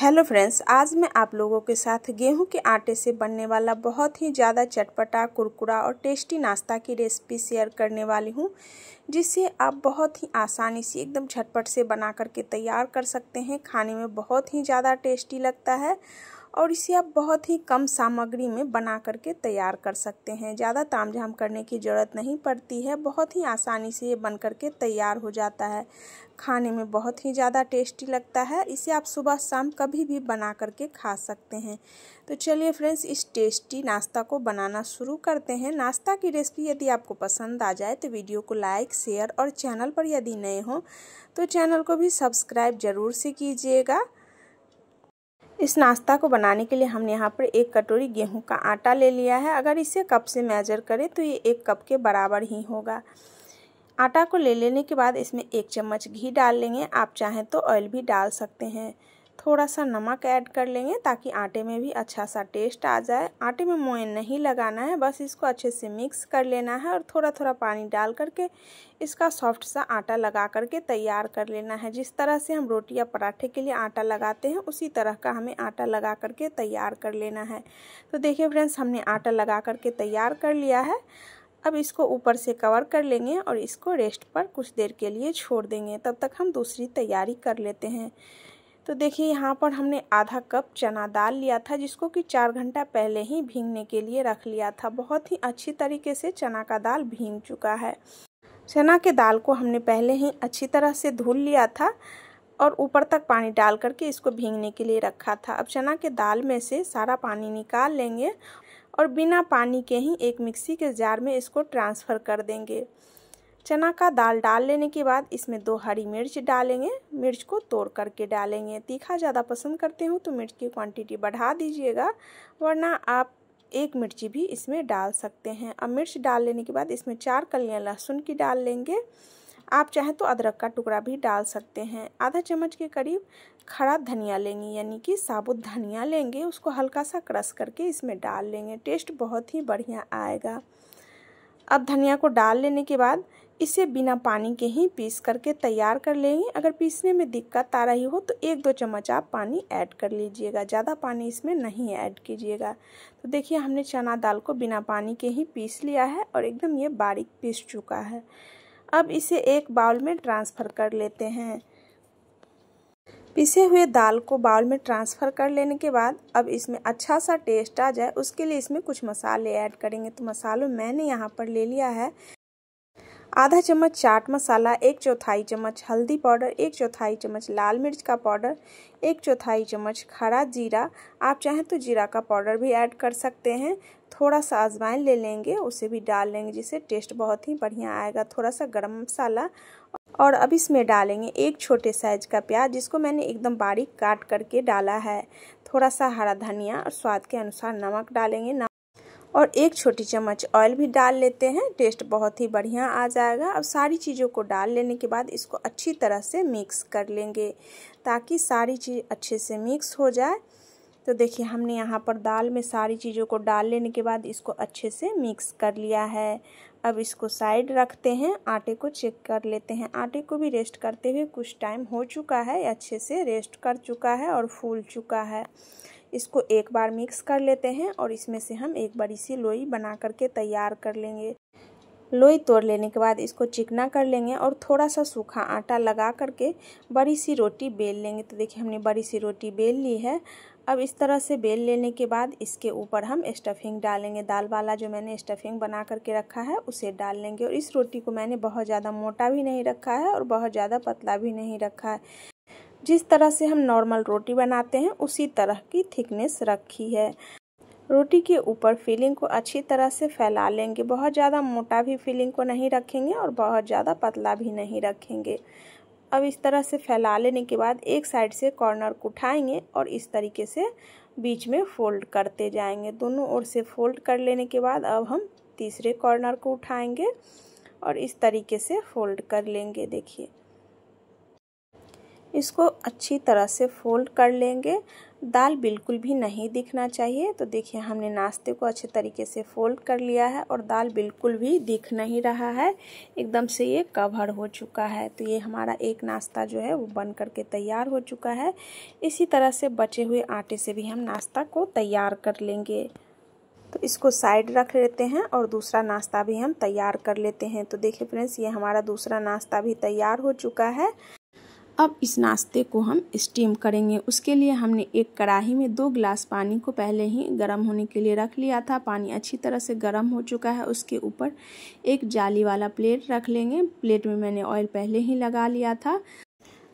hello friends आज मैं आप लोगों के साथ गेहूं के आटे से बनने वाला बहुत ही ज़्यादा चटपटा कुरकुरा और टेस्टी नाश्ता की रेसिपी शेयर करने वाली हूं जिसे आप बहुत ही आसानी से एकदम झटपट से बना करके तैयार कर सकते हैं खाने में बहुत ही ज़्यादा टेस्टी लगता है और इसे आप बहुत ही कम सामग्री में बना करके तैयार कर सकते हैं ज़्यादा तामझाम करने की ज़रूरत नहीं पड़ती है बहुत ही आसानी से ये बन करके तैयार हो जाता है खाने में बहुत ही ज़्यादा टेस्टी लगता है इसे आप सुबह शाम कभी भी बना करके खा सकते हैं तो चलिए फ्रेंड्स इस टेस्टी नाश्ता को बनाना शुरू करते हैं नाश्ता की रेसिपी यदि आपको पसंद आ जाए तो वीडियो को लाइक शेयर और चैनल पर यदि नए हों तो चैनल को भी सब्सक्राइब ज़रूर से कीजिएगा इस नाश्ता को बनाने के लिए हमने यहाँ पर एक कटोरी गेहूं का आटा ले लिया है अगर इसे कप से मेजर करें तो ये एक कप के बराबर ही होगा आटा को ले लेने के बाद इसमें एक चम्मच घी डाल लेंगे आप चाहें तो ऑयल भी डाल सकते हैं थोड़ा सा नमक ऐड कर लेंगे ताकि आटे में भी अच्छा सा टेस्ट आ जाए आटे में मोए नहीं लगाना है बस इसको अच्छे से मिक्स कर लेना है और थोड़ा थोड़ा पानी डाल करके इसका सॉफ्ट सा आटा लगा करके तैयार कर लेना है जिस तरह से हम रोटी या पराठे के लिए आटा लगाते हैं उसी तरह का हमें आटा लगा करके तैयार कर लेना है तो देखिए फ्रेंड्स हमने आटा लगा करके तैयार कर लिया है अब इसको ऊपर से कवर कर लेंगे और इसको रेस्ट पर कुछ देर के लिए छोड़ देंगे तब तक हम दूसरी तैयारी कर लेते हैं तो देखिए यहाँ पर हमने आधा कप चना दाल लिया था जिसको कि चार घंटा पहले ही भींगने के लिए रख लिया था बहुत ही अच्छी तरीके से चना का दाल भींग चुका है चना के दाल को हमने पहले ही अच्छी तरह से धुल लिया था और ऊपर तक पानी डाल करके इसको भींगने के लिए रखा था अब चना के दाल में से सारा पानी निकाल लेंगे और बिना पानी के ही एक मिक्सी के जार में इसको ट्रांसफ़र कर देंगे चना का दाल डाल लेने के बाद इसमें दो हरी मिर्च डालेंगे मिर्च को तोड़ करके डालेंगे तीखा ज़्यादा पसंद करते हो तो मिर्च की क्वांटिटी बढ़ा दीजिएगा वरना आप एक मिर्ची भी इसमें डाल सकते हैं अब मिर्च डाल लेने के बाद इसमें चार कलियाँ लहसुन की डाल लेंगे आप चाहें तो अदरक का टुकड़ा भी डाल सकते हैं आधा चम्मच के करीब खड़ा धनिया लेंगे यानी कि साबुत धनिया लेंगे उसको हल्का सा क्रश करके इसमें डाल लेंगे टेस्ट बहुत ही बढ़िया आएगा अब धनिया को डाल लेने के बाद इसे बिना पानी के ही पीस करके तैयार कर लेंगे अगर पीसने में दिक्कत आ रही हो तो एक दो चम्मच आप पानी ऐड कर लीजिएगा ज़्यादा पानी इसमें नहीं ऐड कीजिएगा तो देखिए हमने चना दाल को बिना पानी के ही पीस लिया है और एकदम ये बारीक पीस चुका है अब इसे एक बाउल में ट्रांसफ़र कर लेते हैं पिसे हुए दाल को बाउल में ट्रांसफ़र कर लेने के बाद अब इसमें अच्छा सा टेस्ट आ जाए उसके लिए इसमें कुछ मसाले ऐड करेंगे तो मसालों मैंने यहाँ पर ले लिया है आधा चम्मच चाट मसाला एक चौथाई चम्मच हल्दी पाउडर एक चौथाई चम्मच लाल मिर्च का पाउडर एक चौथाई चम्मच खड़ा जीरा आप चाहें तो जीरा का पाउडर भी ऐड कर सकते हैं थोड़ा सा अजवाइन ले लेंगे उसे भी डाल लेंगे जिससे टेस्ट बहुत ही बढ़िया आएगा थोड़ा सा गर्म मसाला और अब इसमें डालेंगे एक छोटे साइज का प्याज जिसको मैंने एकदम बारीक काट करके डाला है थोड़ा सा हरा धनिया और स्वाद के अनुसार नमक डालेंगे और एक छोटी चम्मच ऑयल भी डाल लेते हैं टेस्ट बहुत ही बढ़िया आ जाएगा अब सारी चीज़ों को डाल लेने के बाद इसको अच्छी तरह से मिक्स कर लेंगे ताकि सारी चीज़ अच्छे से मिक्स हो जाए तो देखिए हमने यहाँ पर दाल में सारी चीज़ों को डाल लेने के बाद इसको अच्छे से मिक्स कर लिया है अब इसको साइड रखते हैं आटे को चेक कर लेते हैं आटे को भी रेस्ट करते हुए कुछ टाइम हो चुका है अच्छे से रेस्ट कर चुका है और फूल चुका है इसको एक बार मिक्स कर लेते हैं और इसमें से हम एक बड़ी सी लोई बना करके तैयार कर लेंगे लोई तोड़ लेने के बाद इसको चिकना कर लेंगे और थोड़ा सा सूखा आटा लगा करके बड़ी सी रोटी बेल लेंगे तो देखिए हमने बड़ी सी रोटी बेल ली है अब इस तरह से बेल लेने के बाद इसके ऊपर हम स्टफिंग डालेंगे दाल वाला जो मैंने स्टफिंग बना करके रखा है उसे डाल लेंगे और इस रोटी को मैंने बहुत ज़्यादा मोटा भी नहीं रखा है और बहुत ज़्यादा पतला भी नहीं रखा है जिस तरह से हम नॉर्मल रोटी बनाते हैं उसी तरह की थिकनेस रखी है रोटी के ऊपर फिलिंग को अच्छी तरह से फैला लेंगे बहुत ज़्यादा मोटा भी फिलिंग को नहीं रखेंगे और बहुत ज़्यादा पतला भी नहीं रखेंगे अब इस तरह से फैला लेने के बाद एक साइड से कॉर्नर को उठाएंगे और इस तरीके से बीच में फोल्ड करते जाएंगे दोनों ओर से फोल्ड कर लेने के बाद अब हम तीसरे कॉर्नर को उठाएंगे और इस तरीके से फोल्ड कर लेंगे देखिए इसको अच्छी तरह से फोल्ड कर लेंगे दाल बिल्कुल भी नहीं दिखना चाहिए तो देखिए हमने नाश्ते को अच्छे तरीके से फोल्ड कर लिया है और दाल बिल्कुल भी दिख नहीं रहा है एकदम से ये कवर हो चुका है तो ये हमारा एक नाश्ता जो है वो बन करके तैयार हो चुका है इसी तरह से बचे हुए आटे से भी हम नाश्ता को तैयार कर लेंगे तो इसको साइड रख लेते हैं और दूसरा नाश्ता भी हम तैयार कर लेते हैं तो देखिए फ्रेंड्स ये हमारा दूसरा नाश्ता भी तैयार हो चुका है अब इस नाश्ते को हम स्टीम करेंगे उसके लिए हमने एक कढ़ाही में दो ग्लास पानी को पहले ही गर्म होने के लिए रख लिया था पानी अच्छी तरह से गर्म हो चुका है उसके ऊपर एक जाली वाला प्लेट रख लेंगे प्लेट में मैंने ऑयल पहले ही लगा लिया था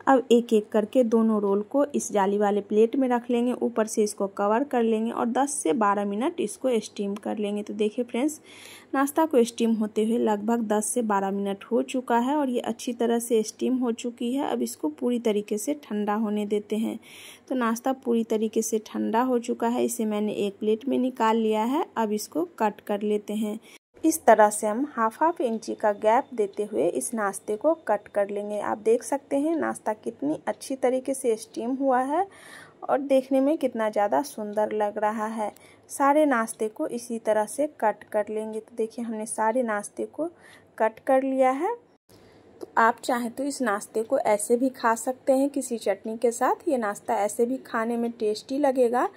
अब एक एक करके दोनों रोल को इस जाली वाले प्लेट में रख लेंगे ऊपर से इसको कवर कर लेंगे और 10 से 12 मिनट इसको स्टीम कर लेंगे तो देखिए फ्रेंड्स नाश्ता को स्टीम होते हुए लगभग 10 से 12 मिनट हो चुका है और ये अच्छी तरह से स्टीम हो चुकी है अब इसको पूरी तरीके से ठंडा होने देते हैं तो नाश्ता पूरी तरीके से ठंडा हो चुका है इसे मैंने एक प्लेट में निकाल लिया है अब इसको कट कर लेते हैं इस तरह से हम हाफ हाफ इंची का गैप देते हुए इस नाश्ते को कट कर लेंगे आप देख सकते हैं नाश्ता कितनी अच्छी तरीके से स्टीम हुआ है और देखने में कितना ज़्यादा सुंदर लग रहा है सारे नाश्ते को इसी तरह से कट कर लेंगे तो देखिए हमने सारे नाश्ते को कट कर लिया है आप चाहें तो इस नाश्ते को ऐसे भी खा सकते हैं किसी चटनी के साथ ये नाश्ता ऐसे भी खाने में टेस्टी लगेगा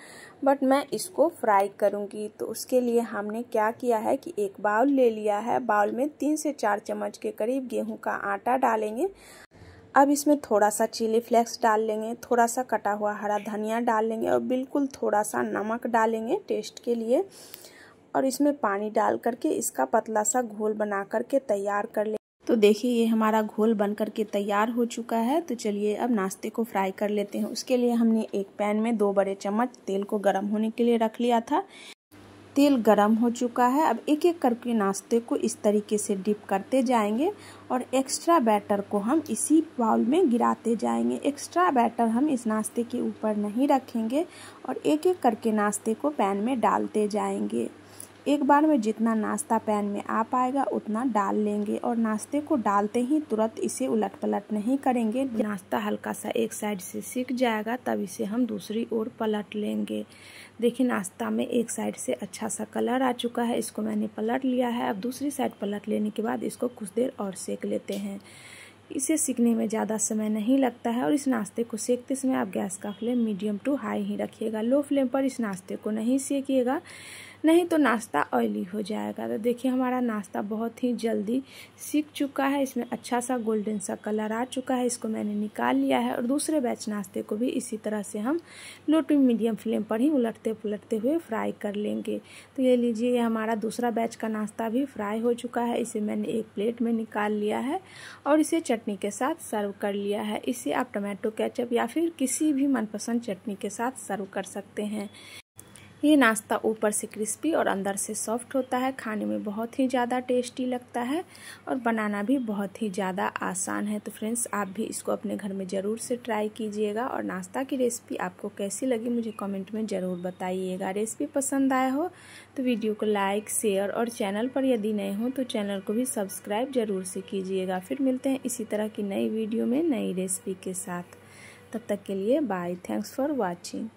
बट मैं इसको फ्राई करूँगी तो उसके लिए हमने क्या किया है कि एक बाउल ले लिया है बाउल में तीन से चार चम्मच के करीब गेहूँ का आटा डालेंगे अब इसमें थोड़ा सा चिली फ्लेक्स डाल लेंगे थोड़ा सा कटा हुआ हरा धनिया डाल लेंगे और बिल्कुल थोड़ा सा नमक डालेंगे टेस्ट के लिए और इसमें पानी डाल करके इसका पतला सा घोल बना करके तैयार कर लें तो देखिए ये हमारा घोल बन कर के तैयार हो चुका है तो चलिए अब नाश्ते को फ्राई कर लेते हैं उसके लिए हमने एक पैन में दो बड़े चम्मच तेल को गर्म होने के लिए रख लिया था तेल गर्म हो चुका है अब एक एक करके नाश्ते को इस तरीके से डिप करते जाएंगे और एक्स्ट्रा बैटर को हम इसी बाउल में गिराते जाएंगे एक्स्ट्रा बैटर हम इस नाश्ते के ऊपर नहीं रखेंगे और एक एक करके नाश्ते को पैन में डालते जाएंगे एक बार में जितना नाश्ता पैन में आ पाएगा उतना डाल लेंगे और नाश्ते को डालते ही तुरंत इसे उलट पलट नहीं करेंगे नाश्ता हल्का सा एक साइड से सीख जाएगा तब इसे हम दूसरी ओर पलट लेंगे देखिए नाश्ता में एक साइड से अच्छा सा कलर आ चुका है इसको मैंने पलट लिया है अब दूसरी साइड पलट लेने के बाद इसको कुछ देर और सेक लेते हैं इसे सीखने में ज़्यादा समय नहीं लगता है और इस नाश्ते को सेकते समय आप गैस का फ्लेम मीडियम टू हाई ही रखिएगा लो फ्लेम पर इस नाश्ते को नहीं सेकिएगा नहीं तो नाश्ता ऑयली हो जाएगा तो देखिए हमारा नाश्ता बहुत ही जल्दी सीख चुका है इसमें अच्छा सा गोल्डन सा कलर आ चुका है इसको मैंने निकाल लिया है और दूसरे बैच नाश्ते को भी इसी तरह से हम लो टू मीडियम फ्लेम पर ही उलटते पुलटते हुए फ्राई कर लेंगे तो ये लीजिए ये हमारा दूसरा बैच का नाश्ता भी फ्राई हो चुका है इसे मैंने एक प्लेट में निकाल लिया है और इसे चटनी के साथ सर्व कर लिया है इसे आप टमाटो कैचअप या फिर किसी भी मनपसंद चटनी के साथ सर्व कर सकते हैं ये नाश्ता ऊपर से क्रिस्पी और अंदर से सॉफ्ट होता है खाने में बहुत ही ज़्यादा टेस्टी लगता है और बनाना भी बहुत ही ज़्यादा आसान है तो फ्रेंड्स आप भी इसको अपने घर में ज़रूर से ट्राई कीजिएगा और नाश्ता की रेसिपी आपको कैसी लगी मुझे कमेंट में ज़रूर बताइएगा रेसिपी पसंद आया हो तो वीडियो को लाइक शेयर और चैनल पर यदि नए हों तो चैनल को भी सब्सक्राइब ज़रूर से कीजिएगा फिर मिलते हैं इसी तरह की नई वीडियो में नई रेसिपी के साथ तब तक के लिए बाय थैंक्स फॉर वॉचिंग